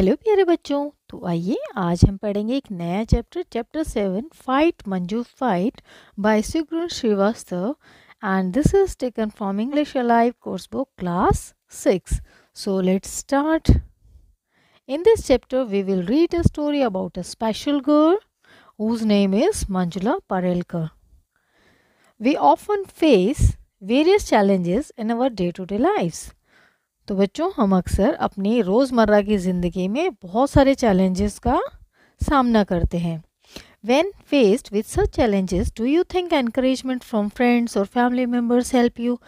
Hello प्यारे बच्चों तो आइए आज हम पढ़ेंगे एक नया chapter chapter seven fight Manju fight by Sugrun Srivastava and this is taken from English alive course book class six so let's start in this chapter we will read a story about a special girl whose name is Manjula Parelkar we often face various challenges in our day to day -day तो बच्चों हम अक्सर अपनी रोज़मर्रा की ज़िंदगी में बहुत सारे चैलेंजेस का सामना करते हैं when faced with such challenges do you think encouragement from friends और फैमिली मेम्बर्स हेल्प यू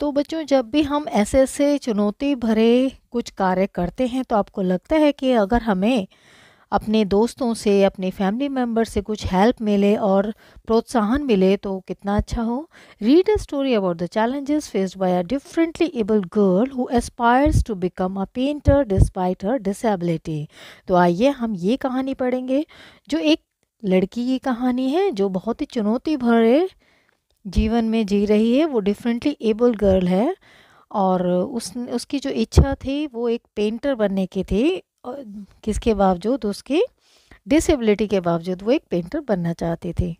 तो बच्चों जब भी हम ऐसे ऐसे चुनौती भरे कुछ कार्य करते हैं तो आपको लगता है कि अगर हमें अपने दोस्तों से अपने फैमिली मेम्बर से कुछ हेल्प मिले और प्रोत्साहन मिले तो कितना अच्छा हो read a story about the challenges faced by a differently able girl who aspires to become a painter despite her disability तो आइए हम ये कहानी पढ़ेंगे जो एक लड़की की कहानी है जो बहुत ही चुनौती भरे जीवन में जी रही है वो डिफरेंटली एबल गर्ल है और उस उसकी जो इच्छा थी वो एक पेंटर बनने की थी किसके बावजूद उसकी डिसेबिलिटी के बावजूद वो एक पेंटर बनना चाहते थे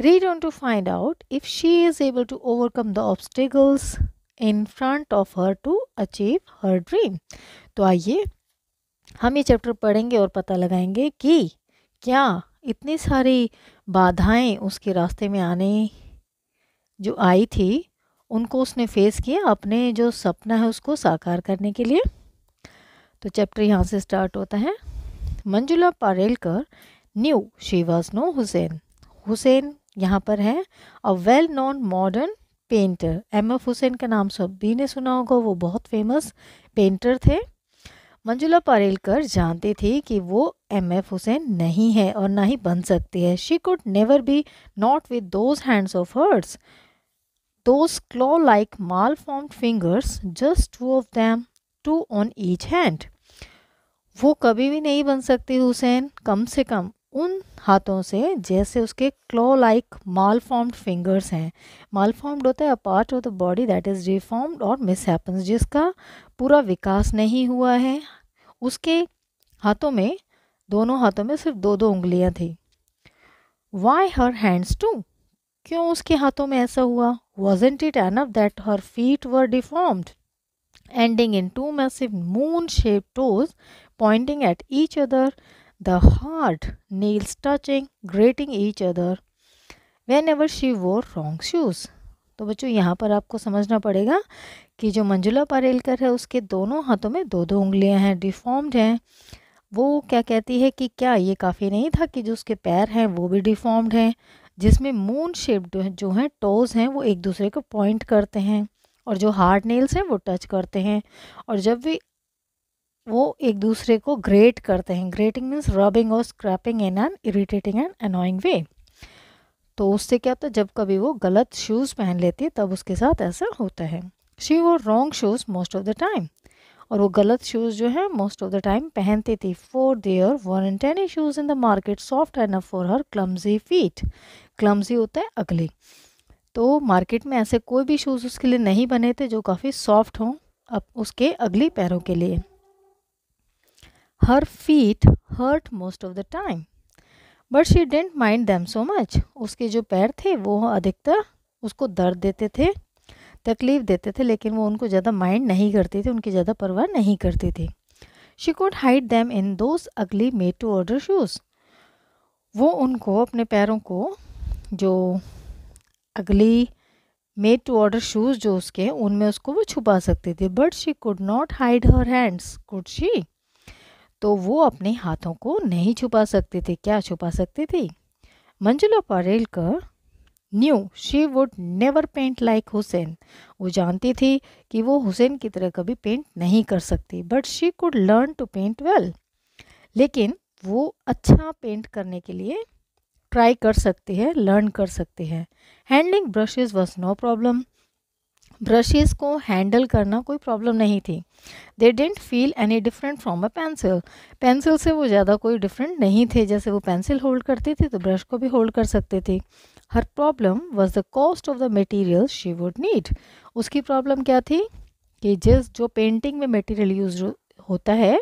read on to find out if she is able to overcome the obstacles in front of her to achieve her dream तो आइए हम ये चैप्टर पढ़ेंगे और पता लगाएंगे कि क्या इतनी सारी बाधाएं उसके रास्ते में आने जो आई थी उनको उसने फेस किया अपने जो सपना है उसको साकार करने के लिए तो चैप्टर यहाँ से स्टार्ट होता है Manjula Parelkar knew she was no Husain Husain यहाँ पर है a well known modern painter M F Husain का नाम सभी ने सुना होगा वो बहुत फेमस पेंटर थे मंजुला पारेलकर जानती थी कि वो एम एफ हुसैन नहीं है और ना ही बन सकती है she could never be not with those hands of hers those claw like malformed fingers just two of them two on each hand वो कभी भी नहीं बन सकती हुसैन कम से कम उन हाथों से जैसे उसके claw like malformed fingers हैं माल फॉर्म्ड होता है a part of the body that is reformed और मिस हैपन्स जिसका पूरा विकास नहीं हुआ है उसके हाथों में दोनों हाथों में सिर्फ दो दो उंगलियां थी वाई हर हैंड्स टू क्यों उसके हाथों में ऐसा हुआ wasn't it enough that her feet were deformed ending in two massive moon-shaped toes pointing at each other, the hard nails touching, grating each other whenever she wore wrong shoes. तो बच्चों यहाँ पर आपको समझना पड़ेगा कि जो मंजुला पारेलकर है उसके दोनों हाथों में दो दो उंगलियाँ हैं डिफॉर्म्ड हैं वो क्या कहती है कि क्या ये काफ़ी नहीं था कि जो उसके पैर हैं वो भी डिफॉर्म्ड हैं जिसमें मून शेप्ड जो हैं टोज़ हैं वो एक दूसरे को पॉइंट करते हैं और जो हार्ड नेल्स हैं वो टच करते हैं और जब भी वो एक दूसरे को ग्रेट करते हैं ग्रेटिंग मीन्स रबिंग और scraping in an irritating and annoying way तो उससे क्या होता है जब कभी वो गलत शूज़ पहन लेती है तब उसके साथ ऐसा होता है she wore wrong shoes most of the time और वो गलत शूज़ जो है मोस्ट ऑफ द टाइम पहनती थी for there weren't any shoes in the market soft enough for her clumsy feet clumsy होता है अगली तो मार्केट में ऐसे कोई भी शूज़ उसके लिए नहीं बने थे जो काफ़ी सॉफ्ट हों अब उसके अगली पैरों के लिए her feet hurt most of the time but she didn't mind them so much उसके जो पैर थे वो अधिकतर उसको दर्द देते थे तकलीफ देते थे लेकिन वो उनको ज़्यादा माइंड नहीं करती थी उनकी ज़्यादा परवाह नहीं करती थी she could hide them in those ugly made to order shoes वो उनको अपने पैरों को जो अगली मेड टू ऑर्डर शूज़ जो उसके हैं उनमें उसको वो छुपा सकती थी but she could not hide her hands could she तो वो अपने हाथों को नहीं छुपा सकती थी क्या छुपा सकती थी Manjula Parelkar knew she would never paint like Husain वो जानती थी कि वो हुसैन की तरह कभी पेंट नहीं कर सकती but she could learn to paint well लेकिन वो अच्छा पेंट करने के लिए ट्राई कर सकते हैं लर्न कर सकते हैं handling brushes was no problem brushes को हैंडल करना कोई प्रॉब्लम नहीं थी they didn't feel any different from a pencil pencil से वो ज़्यादा कोई डिफरेंट नहीं थे जैसे वो पेंसिल होल्ड करती थी तो ब्रश को भी होल्ड कर सकते थे her problem was the cost of the material she would need उसकी प्रॉब्लम क्या थी कि जिस जो पेंटिंग में मटीरियल यूज होता है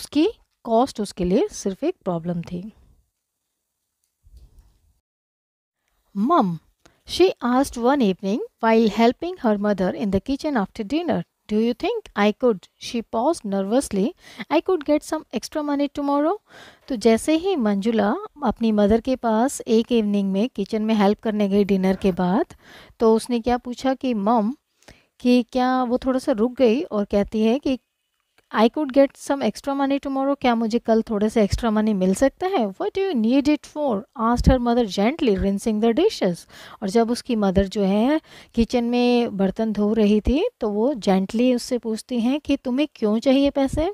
उसकी कॉस्ट उसके लिए सिर्फ एक प्रॉब्लम थी Mum, she asked one evening while helping her mother in the kitchen after dinner. Do you think I could? She paused nervously. I could get some extra money tomorrow. तो जैसे ही मंजुला अपनी mother के पास एक evening में kitchen में help करने गई dinner के बाद तो उसने क्या पूछा कि मम कि क्या वो थोड़ा सा रुक गई और कहती है कि I could get some extra money tomorrow क्या मुझे कल थोड़े से एक्स्ट्रा मनी मिल सकता है what you need it for asked her mother gently rinsing the dishes और जब उसकी मदर जो है किचन में बर्तन धो रही थी तो वो जेंटली उससे पूछती हैं कि तुम्हें क्यों चाहिए पैसे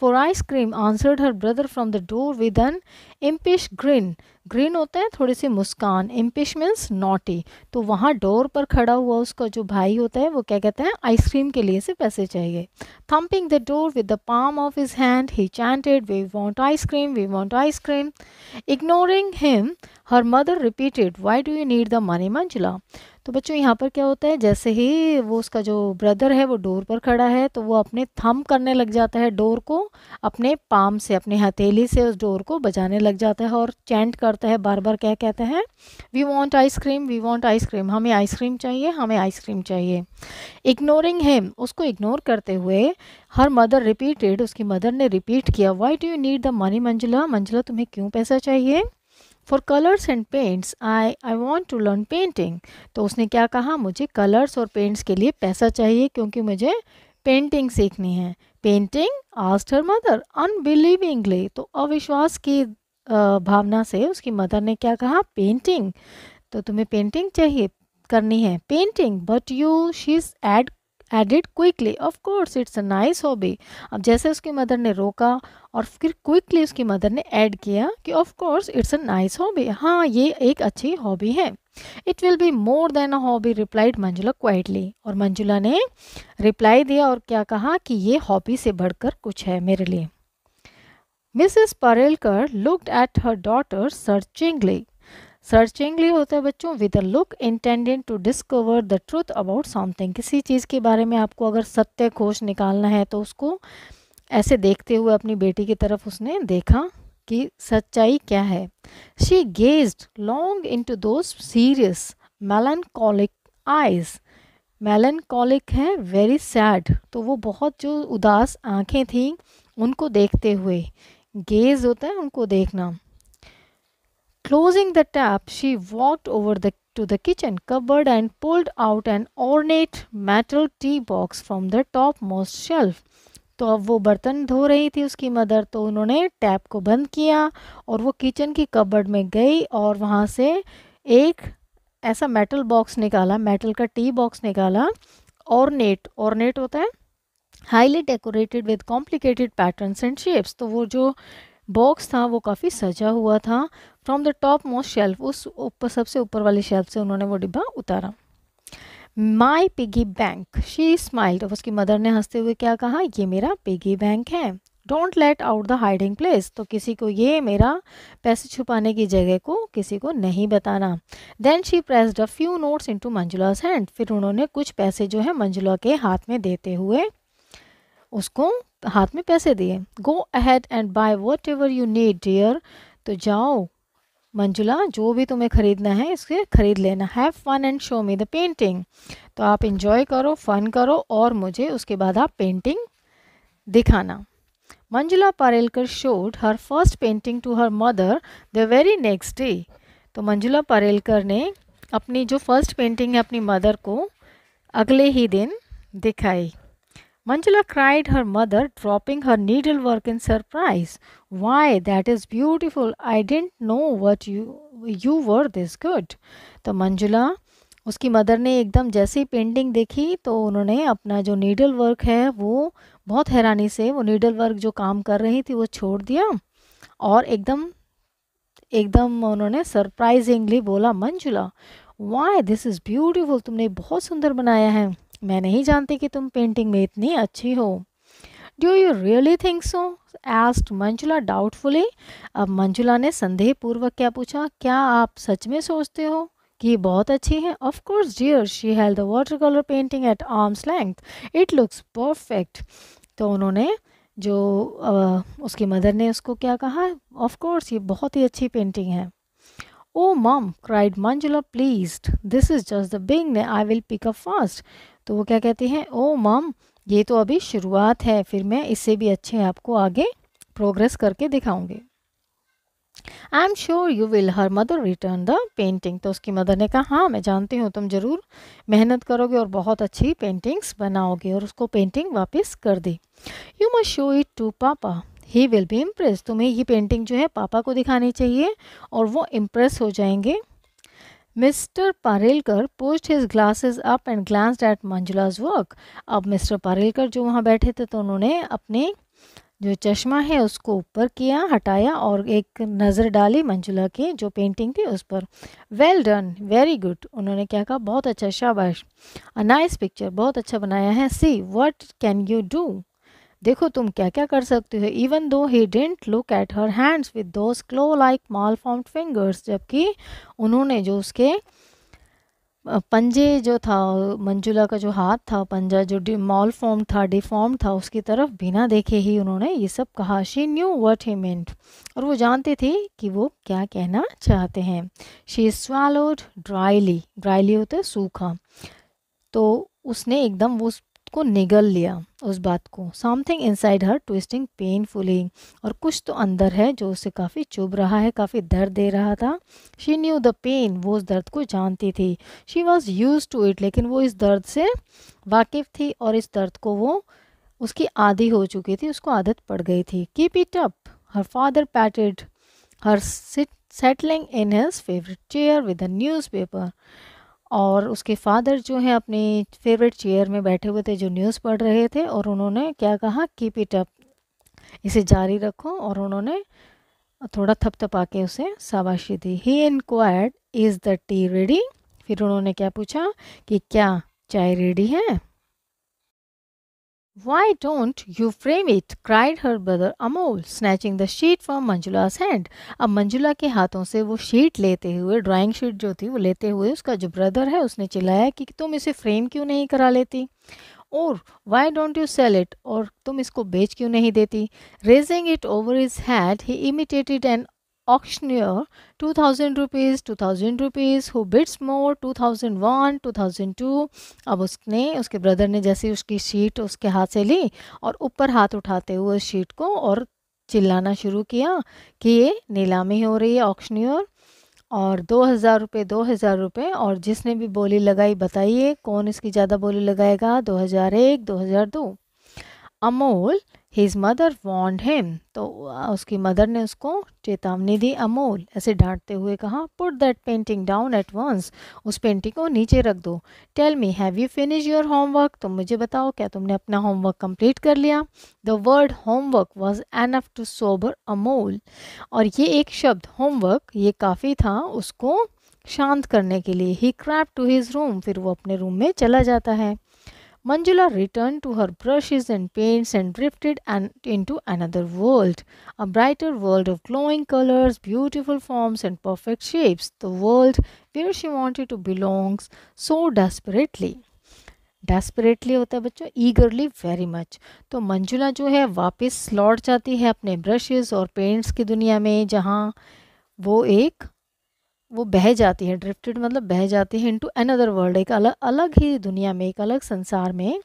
for ice cream answered her brother from the door with an impish grin grin होता है थोड़ी सी मुस्कान इम्पिश मीन्स नॉटी तो वहाँ डोर पर खड़ा हुआ उसका जो भाई होता है वो क्या कहता है आइसक्रीम के लिए से पैसे चाहिए thumping the door with the palm of his hand he chanted we want ice cream we want ice cream ignoring him her mother repeated why do you need the money Manjula तो बच्चों यहाँ पर क्या होता है जैसे ही वो उसका जो ब्रदर है वो डोर पर खड़ा है तो वो अपने थम करने लग जाता है डोर को अपने पाम से अपने हथेली से उस डोर को बजाने लग जाता है और चैंट करता है बार बार क्या कहते हैं we want ice cream we want ice cream हमें आइसक्रीम चाहिए हमें आइसक्रीम चाहिए इग्नोरिंग हेम उसको इग्नोर करते हुए हर मदर रिपीटेड उसकी मदर ने रिपीट किया why do you need the money Manjula Manjula तुम्हें क्यों पैसा चाहिए for colours and paints I I want to learn painting तो उसने क्या कहा मुझे कलर्स और पेंट्स के लिए पैसा चाहिए क्योंकि मुझे पेंटिंग सीखनी है painting asked her mother unbelievingly तो अविश्वास की भावना से उसकी मदर ने क्या कहा पेंटिंग तो तुम्हें पेंटिंग चाहिए करनी है painting but you she's add added quickly of course it's a nice hobby अब जैसे उसकी मदर ने रोका और फिर क्विकली उसकी मदर ने ऐड किया कि of course it's a nice hobby हाँ ये एक अच्छी हॉबी है it will be more than a hobby replied Manjula quietly और मंजुला ने रिप्लाई दिया और क्या कहा कि ये हॉबी से बढ़कर कुछ है मेरे लिए Mrs Parelkar looked at her daughter searchingly searchingly होता है बच्चों with a look intended to discover the truth about something किसी चीज़ के बारे में आपको अगर सत्य खोज निकालना है तो उसको ऐसे देखते हुए अपनी बेटी की तरफ उसने देखा कि सच्चाई क्या है she gazed long into two serious melancholic eyes melancholic है वेरी सैड तो वो बहुत जो उदास आँखें थीं उनको देखते हुए गेज होता है उनको देखना Closing the tap, she walked over the, to the kitchen cupboard and pulled out an ornate metal tea box from the topmost shelf. तो अब वो बर्तन धो रही थी उसकी मदर तो उन्होंने टैप को बंद किया और वो किचन की कबर्ड में गई और वहाँ से एक ऐसा मेटल बॉक्स निकाला मेटल का टी बॉक्स निकाला और नेट और नेट होता है highly decorated with complicated patterns and shapes तो वो जो बॉक्स था वो काफ़ी सजा हुआ था from the topmost shelf उस ऊपर सबसे ऊपर वाली शेल्फ से उन्होंने वो डिब्बा उतारा my piggy bank she smiled उसकी मदर ने हंसते हुए क्या कहा ये मेरा पिगी बैंक है don't let out the hiding place तो किसी को ये मेरा पैसे छुपाने की जगह को किसी को नहीं बताना then she pressed a few notes to Manjula's hand फिर उन्होंने कुछ पैसे जो है मंजुला के हाथ में देते हुए उसको हाथ में पैसे दिए go ahead and buy whatever you need dear तो जाओ मंजुला जो भी तुम्हें खरीदना है इसके खरीद लेना have fun and show me the painting तो आप इन्जॉय करो फन करो और मुझे उसके बाद आप पेंटिंग दिखाना Manjula Parelkar showed her first painting to her mother the very next day तो मंजुला पारेलकर ने अपनी जो फर्स्ट पेंटिंग है अपनी मदर को अगले ही दिन दिखाई Manjula cried her mother, dropping her needlework in surprise. Why, that is beautiful. I didn't know what you you were this good. तो मंजुला उसकी मदर ने एकदम जैसी पेंटिंग देखी तो उन्होंने अपना जो नीडल वर्क है वो बहुत हैरानी से वो नीडल वर्क जो काम कर रही थी वो छोड़ दिया और एकदम एकदम उन्होंने सरप्राइजिंगली बोला Manjula why this is beautiful तुमने बहुत सुंदर बनाया है मैं नहीं जानती कि तुम पेंटिंग में इतनी अच्छी हो do you really think so asked Manjula doubtfully अब मंजुला ने संदेह पूर्वक क्या पूछा क्या आप सच में सोचते हो कि बहुत अच्छी है of course dear she held the water colour painting at arms length it looks perfect तो उन्होंने जो आ, उसकी मदर ने उसको क्या कहा ऑफ कोर्स ये बहुत ही अच्छी पेंटिंग है oh mum cried Manjula, pleased. This is just the beginning I will pick up fast तो वो क्या कहती हैं ओ oh, मम ये तो अभी शुरुआत है फिर मैं इससे भी अच्छे आपको आगे प्रोग्रेस करके दिखाऊंगी I am sure you will her mother return the painting तो उसकी मदर ने कहा हाँ मैं जानती हूँ तुम ज़रूर मेहनत करोगे और बहुत अच्छी पेंटिंग्स बनाओगे और उसको पेंटिंग वापस कर दी you must show it to papa he will be impress तुम्हें ये पेंटिंग जो है पापा को दिखानी चाहिए और वो इम्प्रेस हो जाएंगे mister Parelkar pushed his glasses up and glance at Manjula's work अब मिस्टर पारेलकर जो वहाँ बैठे थे तो उन्होंने अपने जो चश्मा है उसको ऊपर किया हटाया और एक नज़र डाली मंजुला की जो पेंटिंग थी उस पर वेल डन वेरी गुड उन्होंने क्या कहा बहुत अच्छा शाबाश अ नाइस पिक्चर बहुत अच्छा बनाया है see what can you do देखो तुम क्या क्या कर सकते हो even though he didn't look at her hands with those claw like malformed fingers जबकि उन्होंने जो उसके पंजे जो था मंजुला का जो हाथ था पंजा जो मॉल फॉर्म था डिफॉर्म था उसकी तरफ बिना देखे ही उन्होंने ये सब कहा she knew what he meant और वो जानते थे कि वो क्या कहना चाहते हैं शी स्वालोड ड्राइली ड्राइली होते सूखा तो उसने एकदम उस को निगल लिया उस बात को something inside her twisting painfully और कुछ तो अंदर है जो उसे काफ़ी चुभ रहा है काफ़ी दर्द दे रहा था शी न्यू द पेन वो उस दर्द को जानती थी she was used to it लेकिन वो इस दर्द से वाकिफ थी और इस दर्द को वो उसकी आदि हो चुकी थी उसको आदत पड़ गई थी keep it up her father patted her sit settling in his favourite chair with a paper और उसके फादर जो हैं अपनी फेवरेट चेयर में बैठे हुए थे जो न्यूज़ पढ़ रहे थे और उन्होंने क्या कहा कीप इट अप इसे जारी रखो और उन्होंने थोड़ा थपथपा के उसे शाबाशी दी he inquired is the tea ready फिर उन्होंने क्या पूछा कि क्या चाय रेडी है Why don't you frame it? cried her brother Amol, snatching the sheet from Manjula's hand. अब मंजुला के हाथों से वो शीट लेते हुए ड्राइंग शीट जो थी वो लेते हुए उसका जो ब्रदर है उसने चिल्लाया कि तुम इसे फ्रेम क्यों नहीं करा लेती और why don't you sell it और तुम इसको बेच क्यों नहीं देती raising it over his head he imitated an auctioneer 2000 rupees 2000 rupees who bids more 2001 2002 अब उसने उसके ब्रदर ने जैसे उसकी शीट उसके हाथ से ली और ऊपर हाथ उठाते हुए sheet ko aur चिल्लाना शुरू किया कि ये नीलामी हो रही है ऑक्शनियर और दो हज़ार रुपये दो हज़ार रुपये और जिसने भी बोली लगाई बताइए कौन इसकी ज़्यादा बोली लगाएगा दो हज़ार एक दो हज़ार दो Amol his mother warned him तो उसकी मदर ने उसको चेतावनी दी अमोल ऐसे डांटते हुए कहा put that painting down at once उस पेंटिंग को नीचे रख दो tell me have you finish your homework तुम मुझे बताओ क्या तुमने अपना होमवर्क कंप्लीट कर लिया the word homework was enough to sober Amol और ये एक शब्द होमवर्क ये काफ़ी था उसको शांत करने के लिए he crept to his room फिर वो अपने रूम में चला जाता है Manjula returned to her brushes and paints and drifted an into another world, a brighter world of glowing colors, beautiful forms, and perfect shapes, the world where she wanted to belong so desperately. Desperately होता है बच्चों ईगरली very much तो मंजुला जो है वापस लौट जाती है अपने ब्रशेस और पेंट्स की दुनिया में जहाँ वो एक वो बह जाती है ड्रिफ्टेड मतलब बह जाती है इनटू अनदर वर्ल्ड एक अलग अलग ही दुनिया में एक अलग संसार में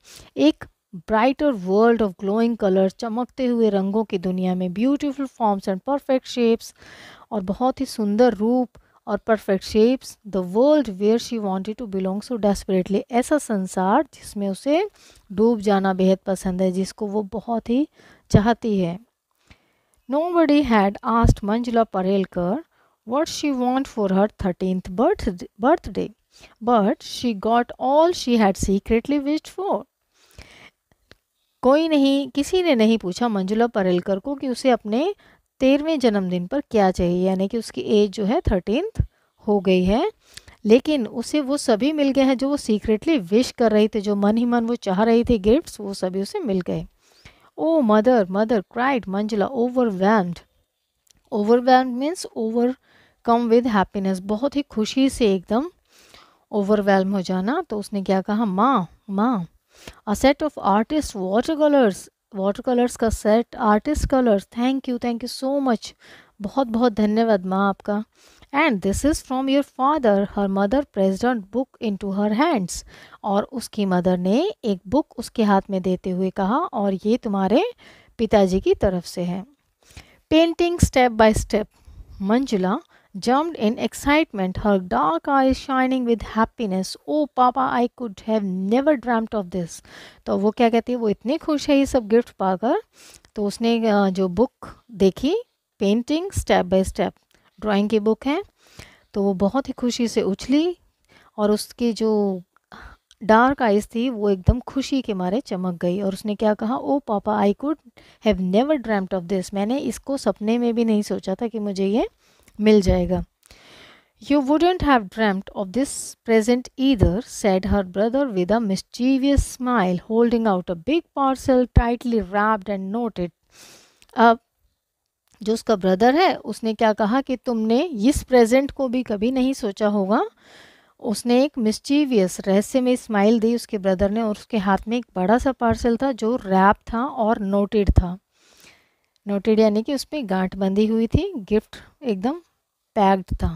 एक brighter world of glowing colour चमकते हुए रंगों की दुनिया में beautiful forms and perfect shapes और बहुत ही सुंदर रूप और perfect shapes the world where she wanted to belong so desperately ऐसा संसार जिसमें उसे डूब जाना बेहद पसंद है जिसको वो बहुत ही चाहती है nobody had asked Manjula Parelkar what she want for her 13th birth birthday but she got all she had secretly wished for कोई नहीं किसी ने नहीं पूछा मंजुला परेलकर को कि उसे अपने तेरहवें जन्मदिन पर क्या चाहिए यानी कि उसकी एज जो है थर्टींथ हो गई है लेकिन उसे वो सभी मिल गए हैं जो वो सीक्रेटली विश कर रही थी जो मन ही मन वो चाह रही थी गिफ्ट्स वो सभी उसे मिल गए oh mother mother cried Manjula overwhelmed overwhelmed means overcome with happiness बहुत ही खुशी से एकदम ओवरवेलम हो जाना तो उसने क्या कहा माँ माँ a set of artist water colours water colours का set artist colours thank you thank you so much बहुत बहुत धन्यवाद माँ आपका and this is from your father her mother presented book into her hands और उसकी mother ने एक बुक उसके हाथ में देते हुए कहा और ये तुम्हारे पिताजी की तरफ से है painting step by step Manjula jumped in excitement, her dark eyes shining with happiness. Oh, papa i could have never dreamt of this. तो वो क्या कहती है वो इतनी खुश है ये सब गिफ्ट पाकर to usne jo book dekhi painting step by step drawing ki book hai to wo bahut hi khushi se uchli aur उसकी jo डार्क आइज थी वो एकदम खुशी के मारे चमक गई और उसने क्या कहा oh papa I could have never dreamed of this मैंने इसको सपने में भी नहीं सोचा था कि मुझे ये मिल जाएगा you wouldn't have dreamed of this present either said her brother with a mischievous smile holding out a big parcel tightly wrapped and knotted अब जो उसका ब्रदर है उसने क्या कहा कि तुमने इस प्रेजेंट को भी कभी नहीं सोचा होगा उसने एक मिस्चीवियस रहस्य में स्माइल दी उसके ब्रदर ने और उसके हाथ में एक बड़ा सा पार्सल था जो रैप था और नोटेड था नोटेड यानी कि पर गांठ बंधी हुई थी गिफ्ट एकदम पैक्ड था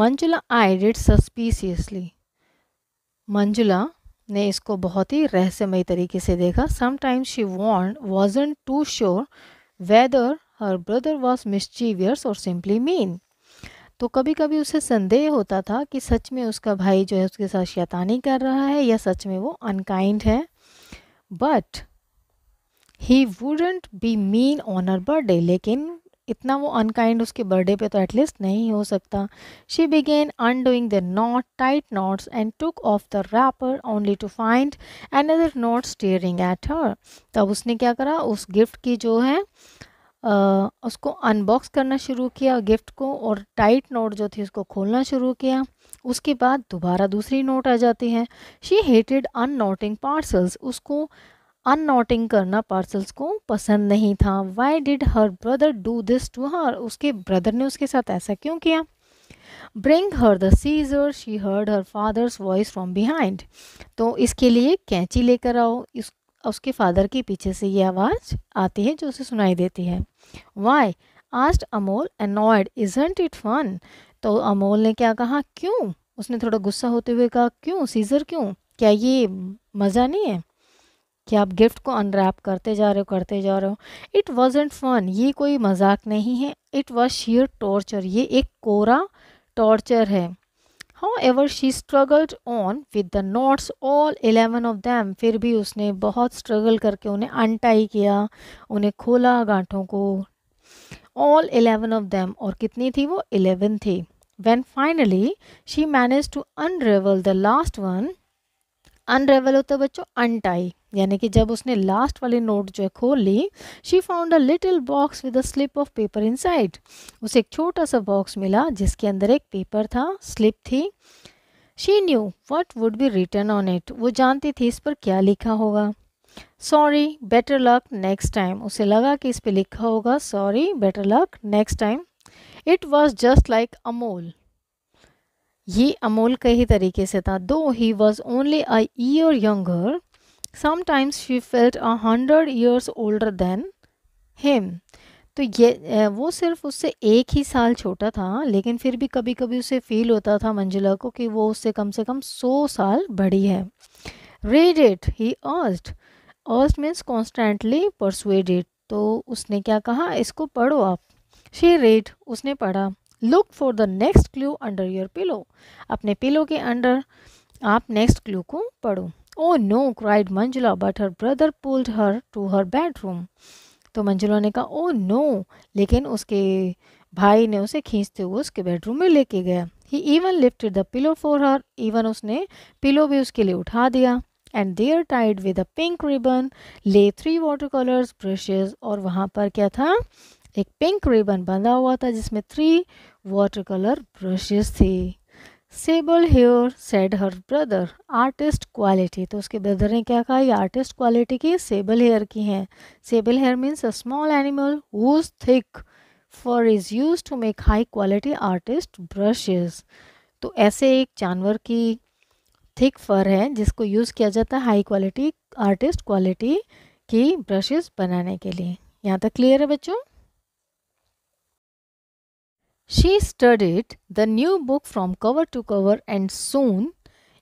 Manjula eyed it suspiciously Manjula ने इसको बहुत ही रहस्यमय तरीके से देखा sometimes she want wasn't too sure whether her brother was mischievous or simply mean तो कभी कभी उसे संदेह होता था कि सच में उसका भाई जो है उसके साथ शैतानी कर रहा है या सच में वो अनकाइंड है but he wouldn't be mean on her birthday लेकिन इतना वो अनकाइंड उसके बर्थडे पे तो एटलीस्ट नहीं हो सकता she began undoing the knot tight knots and took off the wrapper only to find another knot staring at her तब उसने क्या करा उस गिफ्ट की जो है आ, उसको अनबॉक्स करना शुरू किया गिफ्ट को और टाइट नोट जो थी उसको खोलना शुरू किया उसके बाद दोबारा दूसरी नोट आ जाती है she hated unknotting parcels उसको अननोटिंग करना पार्सल्स को पसंद नहीं था why did her brother do this to her उसके ब्रदर ने उसके साथ ऐसा क्यों किया bring her the scissors she heard her father's voice from behind तो इसके लिए कैंची लेकर आओ इस उसके फादर के पीछे से ये आवाज़ आती है जो उसे सुनाई देती है why asked Amol annoyed isn't it fun तो अमोल ने क्या कहा क्यों उसने थोड़ा गुस्सा होते हुए कहा क्यों सीजर क्यों क्या ये मज़ा नहीं है कि आप गिफ्ट को अनरैप करते जा रहे हो करते जा रहे हो इट वॉज फन ये कोई मजाक नहीं है इट वॉज शीयर टॉर्चर ये एक कोरा टॉर्चर है however she struggled on with the knots all eleven of them फिर भी उसने बहुत स्ट्रगल करके उन्हें अनटाई किया उन्हें खोला गांठों को ऑल एलेवन ऑफ दैम और कितनी थी वो एलेवन थी when finally she manage to unravel the last one unravel होता है बच्चों अनटाई यानी कि जब उसने लास्ट वाली नोट जो है खोल ली she found a little box with a slip of paper inside उसे एक छोटा सा बॉक्स मिला जिसके अंदर एक पेपर था स्लिप थी she knew what would be written on it वो जानती थी इस पर क्या लिखा होगा sorry better luck next time उसे लगा कि इस पर लिखा होगा sorry better luck next time it was just like Amol ये अमोल कई तरीके से था though he was only a year younger sometimes she felt a hundred years older than him तो ये वो सिर्फ उससे एक ही साल छोटा था लेकिन फिर भी कभी कभी उसे फील होता था मंजिला को कि वो उससे कम से कम सौ साल बड़ी है read it he urged urged means constantly persuaded तो उसने क्या कहा इसको पढ़ो आप शी रेड उसने पढ़ा look for the next clue under your pillow अपने पिलो के अंडर आप नेक्स्ट क्लू को पढ़ो oh no cried Manjula but her brother pulled her to her bedroom तो मंजुला ने कहा ओ oh नो लेकिन उसके भाई ने उसे खींचते हुए उसके बेडरूम में लेके गया he even lifted the pillow for her even उसने पिलो भी उसके लिए उठा दिया and there tied with a pink ribbon lay three water colours brushes और वहाँ पर क्या था एक पिंक रिबन बंधा हुआ था जिसमें थ्री कलर ब्रशेज थी sable hair said her brother artist quality तो उसके ब्रदर ने क्या कहा ये आर्टिस्ट क्वालिटी की सेबल हेयर की हैं sable hair means a small animal who thick fur is used to make high quality artist brushes तो ऐसे एक जानवर की थिक फर है जिसको यूज़ किया जाता है हाई क्वालिटी आर्टिस्ट क्वालिटी की ब्रशेज बनाने के लिए यहाँ तक क्लियर है बच्चों She studied the new book from cover to cover and soon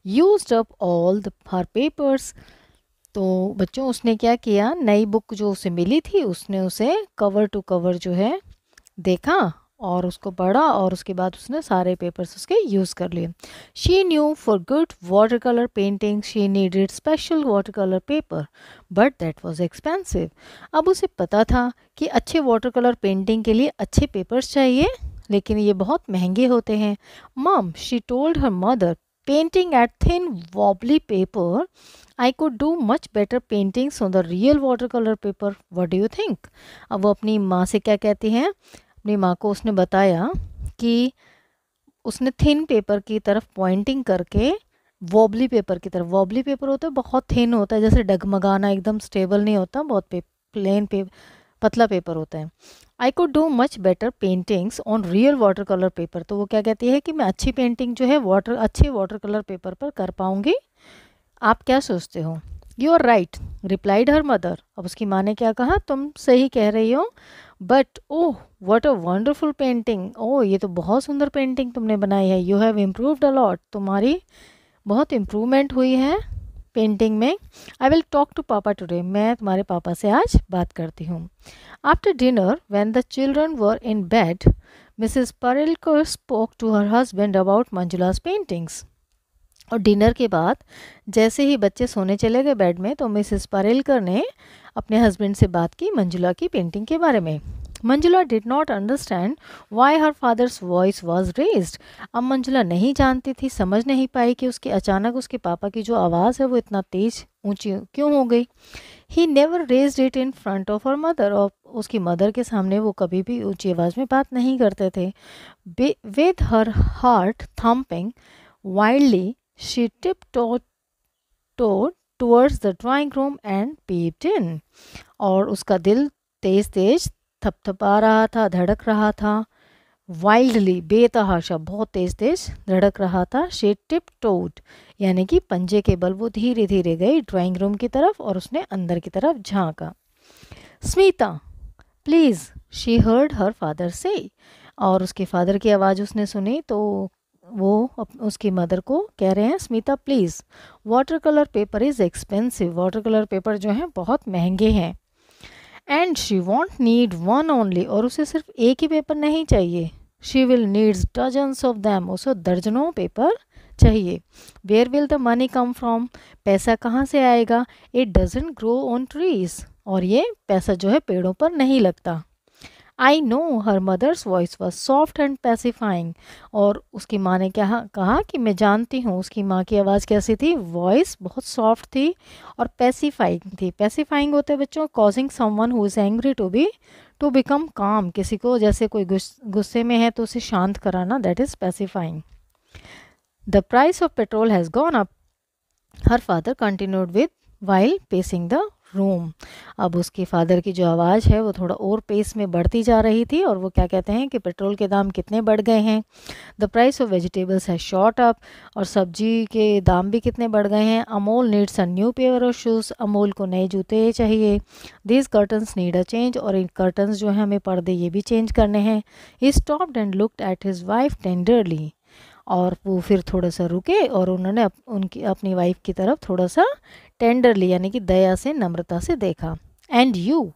used up all the, her papers. तो बच्चों उसने क्या किया नई बुक जो उसे मिली थी उसने उसे कवर टू कवर जो है देखा और उसको पढ़ा और उसके बाद उसने सारे पेपर्स उसके यूज़ कर लिए she knew for good water colour painting she needed special water colour paper but that was expensive अब उसे पता था कि अच्छे वाटर कलर पेंटिंग के लिए अच्छे पेपर्स चाहिए लेकिन ये बहुत महंगे होते हैं mum she told her mother painting at thin wobbly paper I could do much better paintings on the real water colour paper what do you think अब वो अपनी माँ से क्या कहती हैं अपनी माँ को उसने बताया कि उसने थिन पेपर की तरफ पॉइंटिंग करके वॉबली पेपर की तरफ वॉबली पेपर होता है बहुत थिन होता है जैसे डगमगाना एकदम स्टेबल नहीं होता बहुत पे प्लेन पे पतला पेपर होता है I could do much better paintings on real water colour paper तो वो क्या कहती है कि मैं अच्छी पेंटिंग जो है वाटर अच्छे वाटर कलर पेपर पर कर पाऊँगी आप क्या सोचते हो you are right replied her mother अब उसकी माँ ने क्या कहा तुम सही कह रही हो but oh what a wonderful painting oh ये तो बहुत सुंदर पेंटिंग तुमने बनाई है यू हैव इम्प्रूवड अलॉट तुम्हारी बहुत इम्प्रूवमेंट हुई है पेंटिंग में I will talk to papa today मैं तुम्हारे पापा से आज बात करती हूँ After dinner, when the children were in bed, Mrs. Parilko spoke to her husband about Manjula's paintings. और डिनर के बाद जैसे ही बच्चे सोने चले गए बेड में तो मिसेस परेलकर ने अपने हस्बैंड से बात की मंजुला की पेंटिंग के बारे में Manjula did not understand why her father's voice was raised अब मंजुला नहीं जानती थी समझ नहीं पाई कि उसके अचानक उसके पापा की जो आवाज़ है वो इतना तेज ऊंची क्यों हो गई he never raise it in front of our mother और उसकी मदर के सामने वो कभी भी ऊंची आवाज़ में बात नहीं करते थे with her heart thumping wildly she tiptoed towards the drawing room and peeped in और उसका दिल तेज तेज थपथपा रहा था धड़क रहा था वाइल्डली बेतहाशा बहुत तेज तेज धड़क रहा था शे टिप टोट यानी कि पंजे के बल वो धीरे धीरे गई ड्राइंग रूम की तरफ और उसने अंदर की तरफ झांका Smita please she heard her father से और उसके फादर की आवाज़ उसने सुनी तो वो उसकी मदर को कह रहे हैं Smita please water colour paper is expensive water colour paper जो हैं बहुत महंगे हैं and she won't need one only और उसे सिर्फ एक ही पेपर नहीं चाहिए she will needs dozens of them उसे दर्जनों पेपर चाहिए where will the money come from पैसा कहाँ से आएगा it doesn't grow on trees और ये पैसा जो है पेड़ों पर नहीं लगता I know her mother's voice was soft and pacifying और उसकी माँ ने क्या कहा कि मैं जानती हूँ उसकी माँ की आवाज़ कैसी थी वॉइस बहुत सॉफ्ट थी और पैसिफाइंग थी पैसिफाइंग होते बच्चों causing someone who is angry to be to become calm किसी को जैसे कोई गुस्से में है तो उसे शांत कराना that is specifying the price of petrol has gone up her father continued with while pacing the room अब उसके फादर की जो आवाज़ है वो थोड़ा और पेस में बढ़ती जा रही थी और वो क्या कहते हैं कि पेट्रोल के दाम कितने बढ़ गए हैं द प्राइस ऑफ वेजिटेबल्स है शॉर्ट अप और सब्जी के दाम भी कितने बढ़ गए हैं Amol needs a new pair of shoes Amol को नए जूते चाहिए this curtains need a change और इन कर्टन्स जो है हमें पर्दे ये भी चेंज करने हैं he stopped and looked at his wife tenderly और वो फिर थोड़ा सा रुके और उन्होंने अप, उनकी अपनी वाइफ की तरफ थोड़ा सा टेंडरली यानी कि दया से नम्रता से देखा and you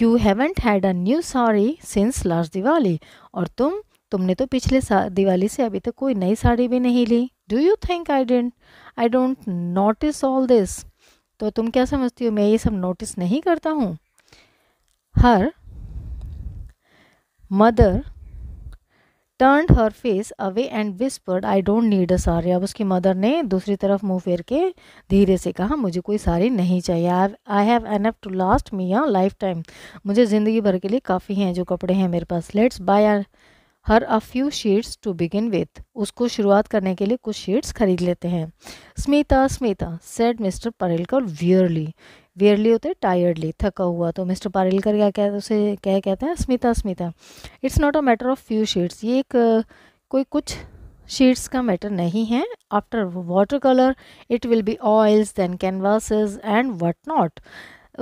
you haven't had a new sari since last Diwali और तुम तुमने तो पिछले दिवाली से अभी तक कोई नई साड़ी भी नहीं ली do you think I didn't I don't notice all this तो तुम क्या समझती हो मैं ये सब नोटिस नहीं करता हूँ her mother turned her face away and whispered I don't need a sari अब उसकी मदर ने दूसरी तरफ मुंह फेर के धीरे से कहा मुझे कोई सारी नहीं चाहिए I have enough to last me a life time मुझे ज़िंदगी भर के लिए काफ़ी हैं जो कपड़े हैं मेरे पास let's buy her a few sheets to begin with उसको शुरुआत करने के लिए कुछ शीट्स खरीद लेते हैं Smita Smita said Mr Parelkar wearily wearily होते हैं टायर्डली थका हुआ तो मिस्टर पारिलकर क्या कहते उसे क्या कहते हैं Smita Smita it's not a matter of few sheets ये एक कोई कुछ शीट्स का मैटर नहीं है after water colour it will be oils then canvases and what not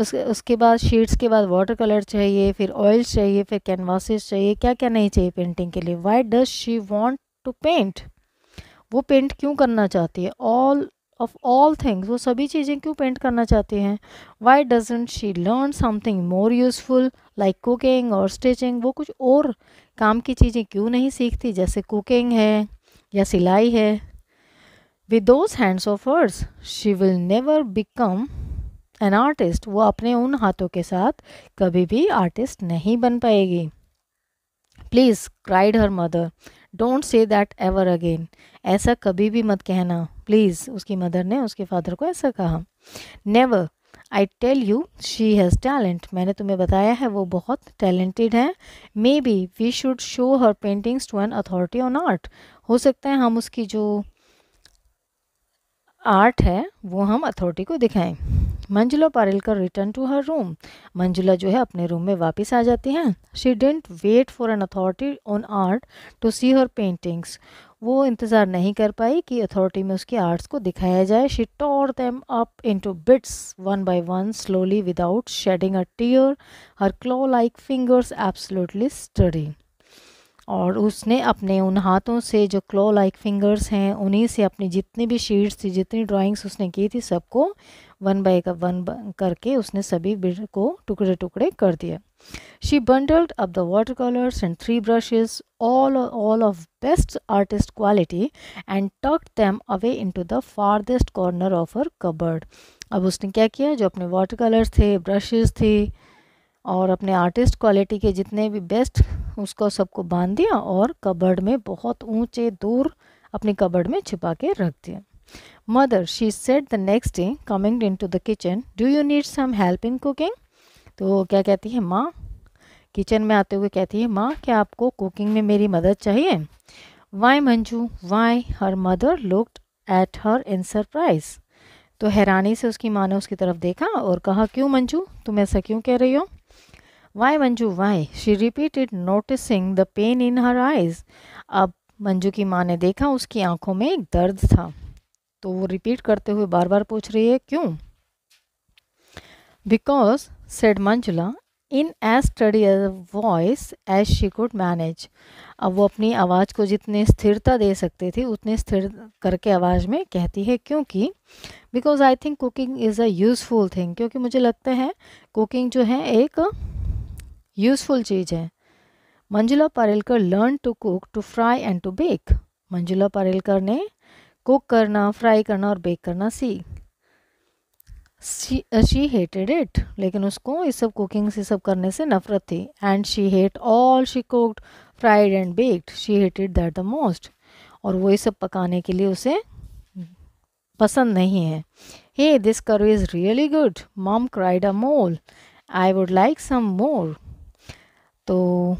उसके उसके बाद शीट्स के बाद वाटर कलर चाहिए फिर ऑयल्स चाहिए फिर कैनवासेस चाहिए क्या क्या नहीं चाहिए पेंटिंग के लिए why does she want to paint वो पेंट क्यों करना चाहती है ऑल ऑफ ऑल थिंग्स वो सभी चीज़ें क्यों पेंट करना चाहती हैं why doesn't she learn something more useful like cooking और स्टिचिंग वो कुछ और काम की चीज़ें क्यों नहीं सीखती जैसे कुकिंग है या सिलाई है with those hands of hers she will never become an artist वो अपने उन हाथों के साथ कभी भी आर्टिस्ट नहीं बन पाएगी please cried her mother don't say that ever again ऐसा कभी भी मत कहना प्लीज़ उसकी मदर ने उसके फादर को ऐसा कहा never I tell you she has talent मैंने तुम्हें बताया है वो बहुत टैलेंटेड है maybe we should show her paintings to an authority on art हो सकता है हम उसकी जो आर्ट है वो हम अथॉरिटी को दिखाएं Manjula Parelkar returned to her room Manjula जो है अपने रूम में वापस आ जाती हैं she didn't wait for an authority on art to see her paintings वो इंतज़ार नहीं कर पाई कि अथॉरिटी में उसकी आर्ट्स को दिखाया जाए she tore them up into bits one by one slowly without shedding a tear her claw like fingers absolutely steady और उसने अपने उन हाथों से जो क्लो लाइक फिंगर्स हैं उन्हीं से अपनी जितनी भी शीट्स थी जितनी ड्राइंग्स उसने की थी सबको वन बाय का वन करके उसने सभी बिल को टुकड़े टुकड़े कर दिया she bundled up the water colours and three brushes all all of best artist quality and tucked them away into the farthest corner of her cupboard अब उसने क्या किया जो अपने वाटर कलर्स थे ब्रशेज थे और अपने आर्टिस्ट क्वालिटी के जितने भी बेस्ट उसको सबको बांध दिया और कबर्ड में बहुत ऊंचे दूर अपनी कबर्ड में छिपा के रख दिया mother she said the next day coming into the kitchen do you need some help in cooking तो क्या कहती है माँ किचन में आते हुए कहती है माँ क्या आपको कुकिंग में मेरी मदद चाहिए why Manju why her mother looked at her in surprise तो हैरानी से उसकी माँ ने उसकी तरफ देखा और कहा क्यों मंजू तुम ऐसा क्यों कह रही हो why Manju why she repeated noticing the pain in her eyes अब मंजू की माँ ने देखा उसकी आंखों में एक दर्द था तो वो रिपीट करते हुए बार बार पूछ रही है क्यों because said Manjula in as steady as voice as she could manage अब वो अपनी आवाज़ को जितनी स्थिरता दे सकती थी उतनी स्थिर करके आवाज़ में कहती है क्योंकि because I think cooking is a useful thing क्योंकि मुझे लगता है कुकिंग जो है एक यूज़फुल चीज़ है Manjula Parelkar learned to cook to fry and to bake Manjula Parelkar ने कुक करना फ्राई करना और बेक करना सीख शी हेटेड इट लेकिन उसको ये सब कुकिंग से सब करने से नफरत थी and she hate all she cooked fried and baked she hated that the most और वो ये सब पकाने के लिए उसे पसंद नहीं है hey this curry is really good mom cried Amol I would like some more तो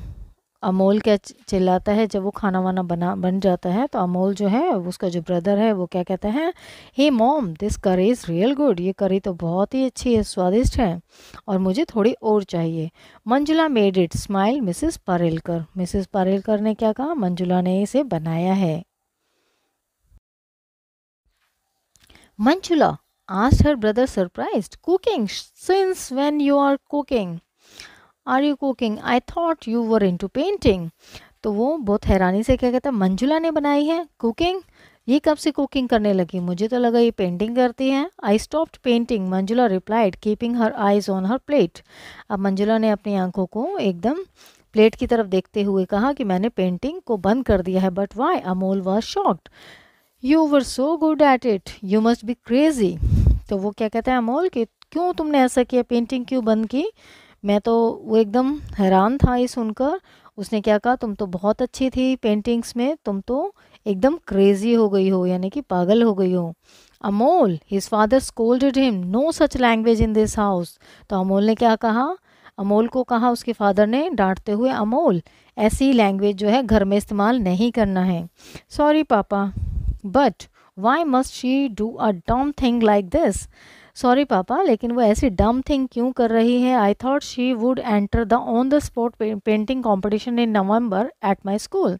अमोल क्या चिल्लाता है जब वो खाना वाना बना बन जाता है तो अमोल जो है उसका जो ब्रदर है वो क्या कहता है hey mom this curry is real good ये करी तो बहुत ही अच्छी है स्वादिष्ट है और मुझे थोड़ी और चाहिए Manjula made it smile Mrs Parelkar Mrs Parelkar ने क्या कहा मंजुला ने इसे बनाया है मंजुला आज her brother surprise cooking since when you are cooking are you cooking I thought you were into painting तो वो बहुत हैरानी से क्या कहता है मंजुला ने बनाई है कुकिंग ये कब से कुकिंग करने लगी मुझे तो लगा ये पेंटिंग करती है I stopped painting Manjula replied keeping her eyes on her plate अब मंजुला ने अपनी आंखों को एकदम प्लेट की तरफ देखते हुए कहा कि मैंने पेंटिंग को बंद कर दिया है but why Amol was shocked you were so good at it you must be crazy तो वो क्या कहते हैं अमोल कि क्यों तुमने ऐसा किया पेंटिंग क्यों बंद की मैं तो वो एकदम हैरान था ये सुनकर उसने क्या कहा तुम तो बहुत अच्छी थी पेंटिंग्स में तुम तो एकदम क्रेजी हो गई हो यानी कि पागल हो गई हो Amol his father scolded him no such language in this house तो अमोल ने क्या कहा अमोल को कहा उसके फादर ने डांटते हुए अमोल ऐसी लैंग्वेज जो है घर में इस्तेमाल नहीं करना है sorry papa but why must she do a dumb thing like this sorry papa लेकिन वो ऐसी डम थिंग क्यों कर रही है I thought she would enter the on the spot painting competition in November at my school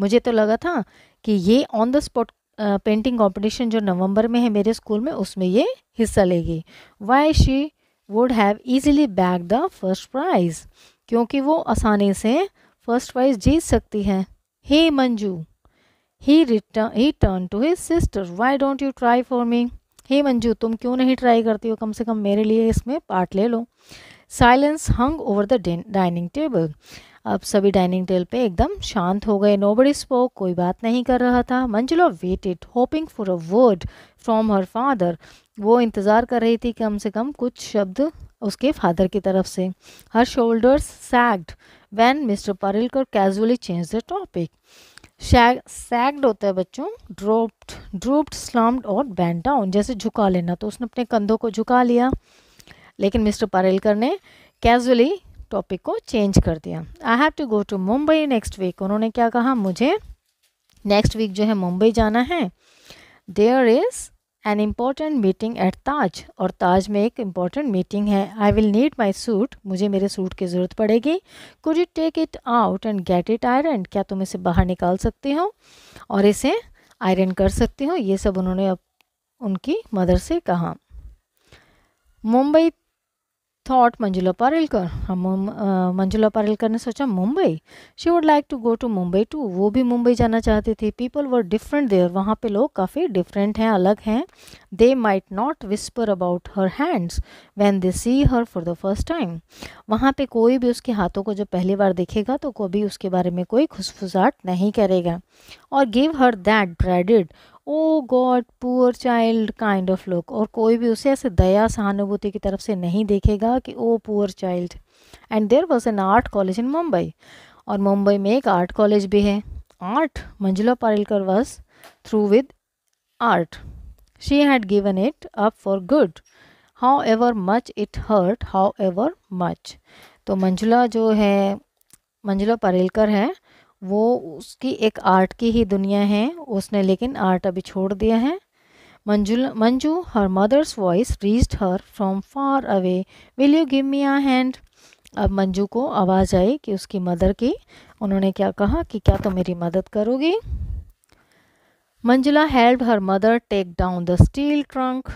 मुझे तो लगा था कि ये on the spot painting competition जो नवंबर में है मेरे स्कूल में उसमें ये हिस्सा लेगी why she would have easily bagged the first prize क्योंकि वो आसानी से फर्स्ट प्राइज़ जीत सकती है hey Manju he returned he turned to his sister why don't you try for me hey Manju तुम क्यों नहीं ट्राई करती हो कम से कम मेरे लिए इसमें पार्ट ले लो silence hung over the dining table अब सभी डाइनिंग टेबल पे एकदम शांत हो गए नो बड़ी स्पोक कोई बात नहीं कर रहा था Manjula waited hoping for a word from her father वो इंतज़ार कर रही थी कम से कम कुछ शब्द उसके फादर की तरफ से her shoulders sagged when Mr Parelkar casually changed the topic sagged होता है बच्चों ड्रोप्ड ड्रोप्ड स्लम्ड और बैंड डाउन जैसे झुका लेना तो उसने अपने कंधों को झुका लिया लेकिन मिस्टर पारेलकर ने कैजुअली टॉपिक को चेंज कर दिया I have to go to Mumbai next week उन्होंने क्या कहा मुझे नेक्स्ट वीक जो है मुंबई जाना है there is an important meeting at Taj और ताज में एक इम्पॉर्टेंट मीटिंग है I will need my suit मुझे मेरे सूट की ज़रूरत पड़ेगी could you take it out and get it iron क्या तुम इसे बाहर निकाल सकते हो और इसे आयरन कर सकते हो ये सब उन्होंने अब उनकी मदर से कहा मुंबई थॉट मंजुला पारेलकर हम मंजुला पारेलकर ने सोचा Mumbai she would like to go to Mumbai too वो भी मुंबई जाना चाहती थी पीपल वर डिफरेंट देयर वहाँ पे लोग काफ़ी डिफरेंट हैं अलग हैं they might not whisper about her hands when they see her for the first time वहाँ पे कोई भी उसके हाथों को जब पहली बार देखेगा तो कभी उसके बारे में कोई खुशफुसाट नहीं करेगा और गिव हर दैट ब्रेडिड oh God poor child kind of look और कोई भी उसे ऐसे दया सहानुभूति की तरफ से नहीं देखेगा कि oh poor child and there was an art college in Mumbai और मुंबई में एक आर्ट कॉलेज भी है art Manjula Parelkar was through with art she had given it up for good however much it hurt however much तो मंजुला जो है मंजुला पारेलकर है वो उसकी एक आर्ट की ही दुनिया है उसने लेकिन आर्ट अभी छोड़ दिया है Manjul Manju her mother's voice reached her from far away will you give me a hand अब मंजू को आवाज़ आई कि उसकी मदर की उन्होंने क्या कहा कि क्या तुम तो मेरी मदद करोगी Manjula help her mother take down the steel trunk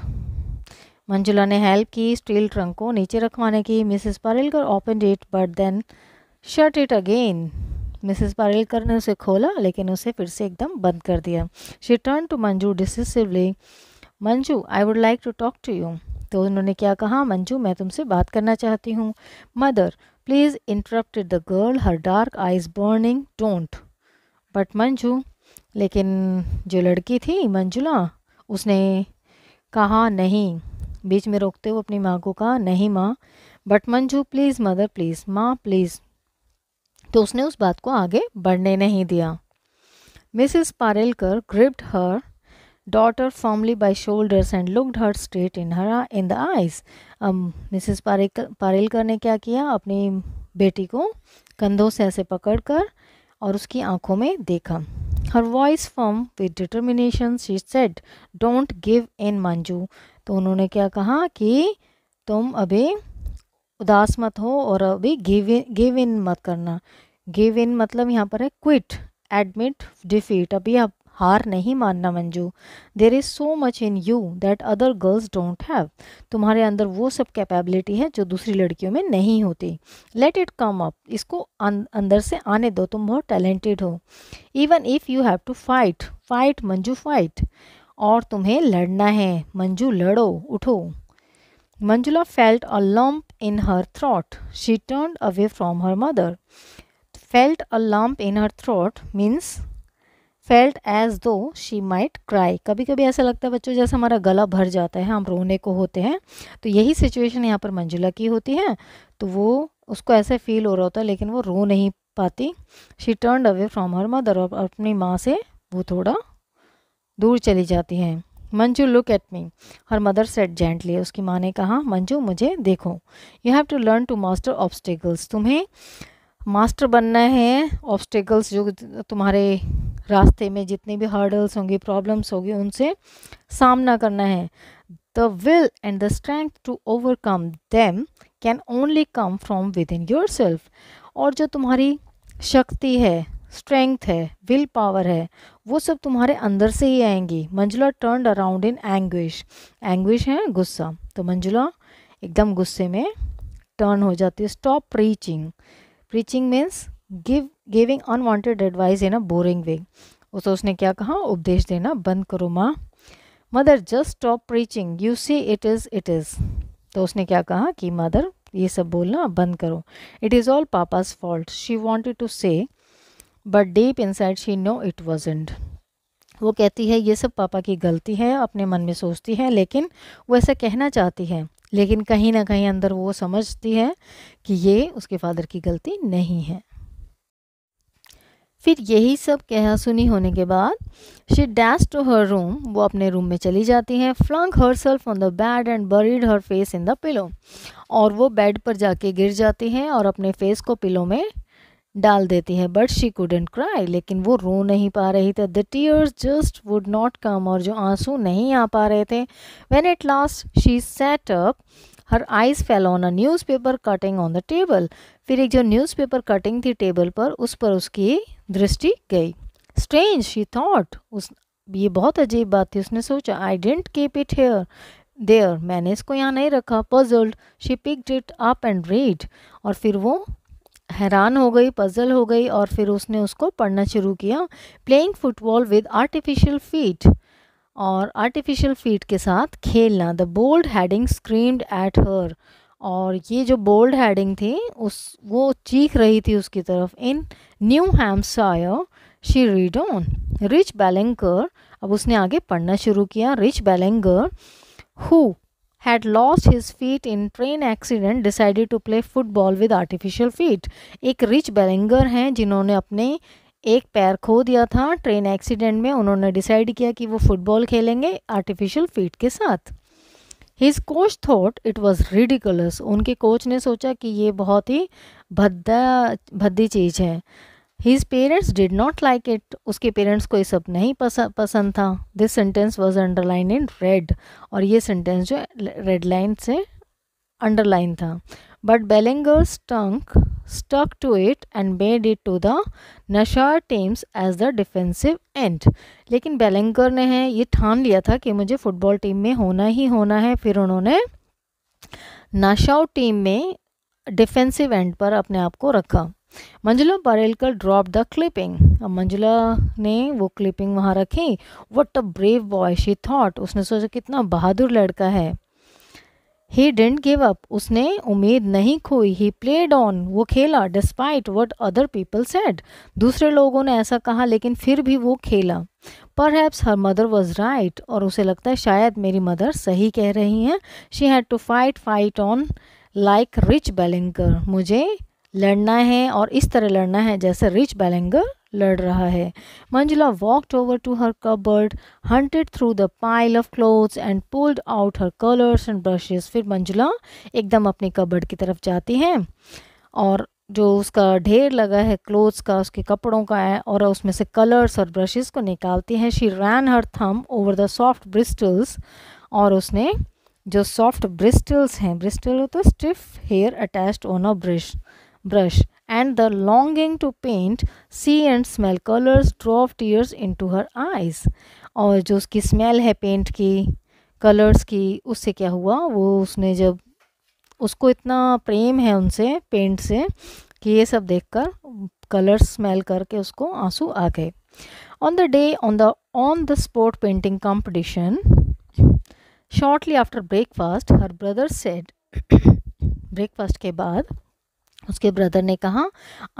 Manjula ने हेल्प की स्टील ट्रंक को नीचे रखवाने की Mrs Parelkar open it but then shut it again Mrs Parelkar ने उसे खोला लेकिन उसे फिर से एकदम बंद कर दिया she turned to Manju decisively Manju I would like to talk to you तो उन्होंने क्या कहा मंजू मैं तुमसे बात करना चाहती हूँ mother please interrupted the girl her dark eyes burning don't but Manju लेकिन जो लड़की थी मंजुला उसने कहा नहीं बीच में रोकते हुए अपनी माँ को कहा नहीं माँ but Manju please mother please माँ प्लीज़ तो उसने उस बात को आगे बढ़ने नहीं दिया Mrs Parelkar gripped her daughter formally by shoulders and looked her straight in her in the eyes अब मिसिस पारेलकर ने क्या किया अपनी बेटी को कंधों से ऐसे पकड़कर और उसकी आंखों में देखा her voice firm with determination she said don't give in Manju तो उन्होंने क्या कहा कि तुम अभी उदास मत हो और अभी गिव इन गिव इन मत करना गिव इन मतलब यहाँ पर है क्विट एडमिट डिफीट अभी आप हार नहीं मानना Manju there is so much in you that other girls don't have तुम्हारे अंदर वो सब कैपेबिलिटी है जो दूसरी लड़कियों में नहीं होती लेट इट कम अप इसको अं, अंदर से आने दो तुम बहुत टैलेंटेड हो even if you have to fight fight Manju fight और तुम्हें लड़ना है मंजू लड़ो उठो Manjula felt a lump in her throat. She turned away from her mother. Felt a lump in her throat means felt as though she might cry कभी कभी ऐसा लगता है बच्चों जैसे हमारा गला भर जाता है हम रोने को होते हैं तो यही सिचुएशन यहाँ पर मंजुला की होती है तो वो उसको ऐसे फील हो रहा होता है लेकिन वो रो नहीं पाती she turn away from her mother और अपनी माँ से वो थोड़ा दूर चली जाती हैं Manju look at me her mother said gently उसकी माँ ने कहा मंजू मुझे देखो you have to learn to master obstacles तुम्हें मास्टर बनना है ऑब्स्टेकल्स जो तुम्हारे रास्ते में जितने भी हर्डल्स होंगे प्रॉब्लम्स होगी उनसे सामना करना है the will and the strength to overcome them can only come from within yourself और जो तुम्हारी शक्ति है स्ट्रेंथ है विल पावर है वो सब तुम्हारे अंदर से ही आएंगी Manjula turn around in anguish anguish है गुस्सा तो मंजुला एकदम गुस्से में टर्न हो जाती है stop preaching preaching means give giving unwanted advice in a boring way उसे उसने क्या कहा उपदेश देना बंद करो माँ mother just stop preaching you see it is it is तो उसने क्या कहा कि मदर ये सब बोलना बंद करो it is all papa's fault she wanted to say but deep inside she know it wasn't वो कहती है ये सब पापा की गलती है अपने मन में सोचती है लेकिन वो ऐसा कहना चाहती है लेकिन कहीं ना कहीं अंदर वो समझती है कि ये उसके फादर की गलती नहीं है फिर यही सब कह सुनी होने के बाद she dash to her room वो अपने रूम में चली जाती हैं flung herself on the bed and buried her face in the pillow और वो बेड पर जाके गिर जाती हैं और अपने फेस को पिलो में डाल देती है बट शी कूडेंट क्राई लेकिन वो रो नहीं पा रही थी the tears just would not come और जो आंसू नहीं आ पा रहे थे when at last she sat up her eyes fell on a newspaper cutting on the table फिर एक जो न्यूज़ पेपर कटिंग थी टेबल पर उस पर उसकी दृष्टि गई स्ट्रेंज शी थॉट उस ये बहुत अजीब बात थी उसने सोचा I didn't keep it here there मैंने इसको यहाँ नहीं रखा puzzled she pick it up and read और फिर वो हैरान हो गई पजल हो गई और फिर उसने उसको पढ़ना शुरू किया playing football with artificial feet और आर्टिफिशियल फीट के साथ खेलना the bold heading screamed at her और ये जो बोल्ड हैडिंग थी उस वो चीख रही थी उसकी तरफ in New Hampshire she read on Rich Bellenger अब उसने आगे पढ़ना शुरू किया Rich Bellenger who had lost his feet in train accident decided to play football with artificial feet एक रिच बेलिंगर हैं जिन्होंने अपने एक पैर खो दिया था ट्रेन एक्सीडेंट में उन्होंने डिसाइड किया कि वो फुटबॉल खेलेंगे आर्टिफिशियल फीट के साथ his coach thought it was ridiculous उनके कोच ने सोचा कि ये बहुत ही भद्दा भद्दी चीज़ है his parents did not like it उसके पेरेंट्स को ये सब नहीं पस, पसंद था this sentence was underline in red और ये सेंटेंस जो रेड लाइन से अंडरलाइन था बट बेलेंगर्स टंक stuck to it and made it to the Nashar teams as the defensive end लेकिन बेलेंगर ने है ये ठान लिया था कि मुझे फुटबॉल टीम में होना ही होना है फिर उन्होंने नशाओ टीम में डिफेंसिव एंड पर अपने आप को रखा Manjula Barelkar drop the clipping अब मंजुला ने वो क्लिपिंग वहाँ रखी what a brave boy she thought उसने सोचा कितना बहादुर लड़का है ही डेंट गिव अप उसने उम्मीद नहीं खोई ही प्लेड ऑन वो खेला despite what other people said दूसरे लोगों ने ऐसा कहा लेकिन फिर भी वो खेला पर perhaps her mother was right और उसे लगता है शायद मेरी मदर सही कह रही हैं she had to fight fight on like Rich Bellinger मुझे लड़ना है और इस तरह लड़ना है जैसे रिच बैलेंगर लड़ रहा है Manjula walked over to her cupboard hunted through the pile of clothes and pulled out her colours and brushes फिर मंजुला एकदम अपने कबर्ड की तरफ जाती हैं और जो उसका ढेर लगा है क्लोथ्स का उसके कपड़ों का है और उसमें से कलर्स और ब्रशेस को निकालती हैं शी रैन हर थम ओवर द सॉफ्ट ब्रिस्टल्स और उसने जो सॉफ्ट ब्रिस्टल्स हैं ब्रिस्टल तो stiff hair attached on a brush brush and the longing to paint, see and smell colors drove tears into her eyes. और जो उसकी स्मेल है पेंट की कलर्स की उससे क्या हुआ वो उसने जब उसको इतना प्रेम है उनसे पेंट से कि ये सब देखकर कलर्स स्मेल करके उसको आंसू आ गए on the day on the on the spot painting competition shortly after breakfast her brother said breakfast के बाद उसके ब्रदर ने कहा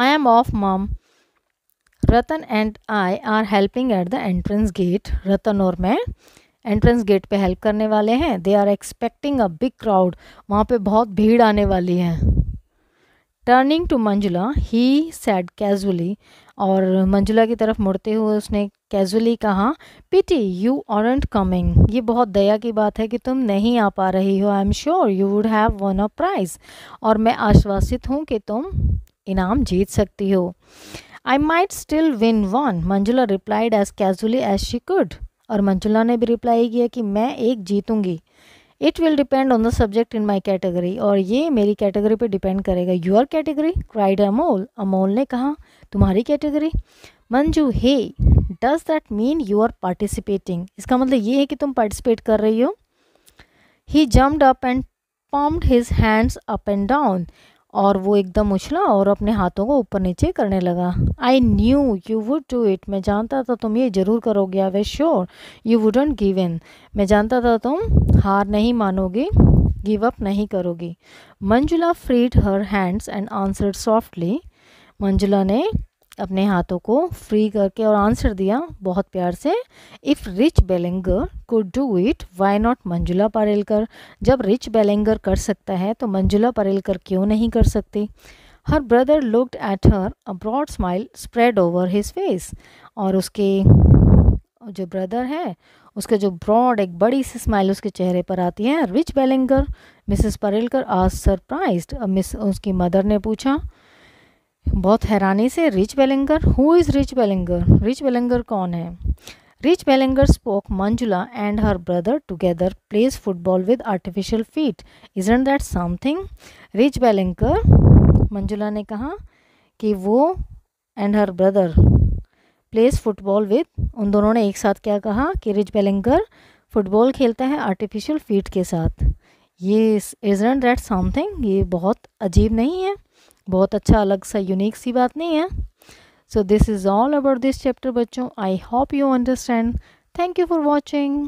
I am off mom Ratan and I are helping at the entrance gate Ratan और मैं एंट्रेंस गेट पे help करने वाले हैं they are expecting a big crowd वहाँ पे बहुत भीड़ आने वाली है turning to Manjula he said casually और मंजुला की तरफ मुड़ते हुए उसने कैजुअली कहा पिटी यू ऑरेंट कमिंग ये बहुत दया की बात है कि तुम नहीं आ पा रही हो I am sure you would have won a prize और मैं आश्वासित हूँ कि तुम इनाम जीत सकती हो I might still win one Manjula replied as casually as she could और मंजुला ने भी रिप्लाई किया कि मैं एक जीतूंगी it will depend on the subject in my category और ये मेरी कैटेगरी पे डिपेंड करेगा your category cried Amol Amol ने कहा तुम्हारी category Manju hey does that mean you are participating इसका मतलब ये है कि तुम पार्टिसिपेट कर रही हो he jumped up and pumped his hands up and down और वो एकदम उछला और अपने हाथों को ऊपर नीचे करने लगा I knew you would do it मैं जानता था तुम ये जरूर करोगे I was sure you wouldn't give in मैं जानता था तुम हार नहीं मानोगे गिव अप नहीं करोगी Manjula freed her hands and answered softly Manjula ने अपने हाथों को फ्री करके और आंसर दिया बहुत प्यार से if Rich Bellenger could do it why not Manjula Parelkar जब रिच बेलेंगर कर सकता है तो मंजुला पारेलकर क्यों नहीं कर सकती her brother looked at her a broad smile spread over his face और उसके जो ब्रदर है उसका जो ब्रॉड एक बड़ी सी स्माइल उसके चेहरे पर आती है रिच बेलेंगर मिसिस परेलकर आज सरप्राइज मिस उसकी मदर ने पूछा बहुत हैरानी से Rich Bellinger who is Rich Bellinger Rich Bellinger कौन है Rich Bellinger spoke Manjula and her brother together plays football with artificial feet is and that something Rich Bellinger Manjula ने कहा कि वो and her brother plays football with उन दोनों ने एक साथ क्या कहा कि रिच बेलिंगर फुटबॉल खेलता है आर्टिफिशियल फीट के साथ ये इज एंड दैट समथिंग ये बहुत अजीब नहीं है बहुत अच्छा अलग सा यूनिक सी बात नहीं है so this is all about this chapter बच्चों I hope you understand thank you for watching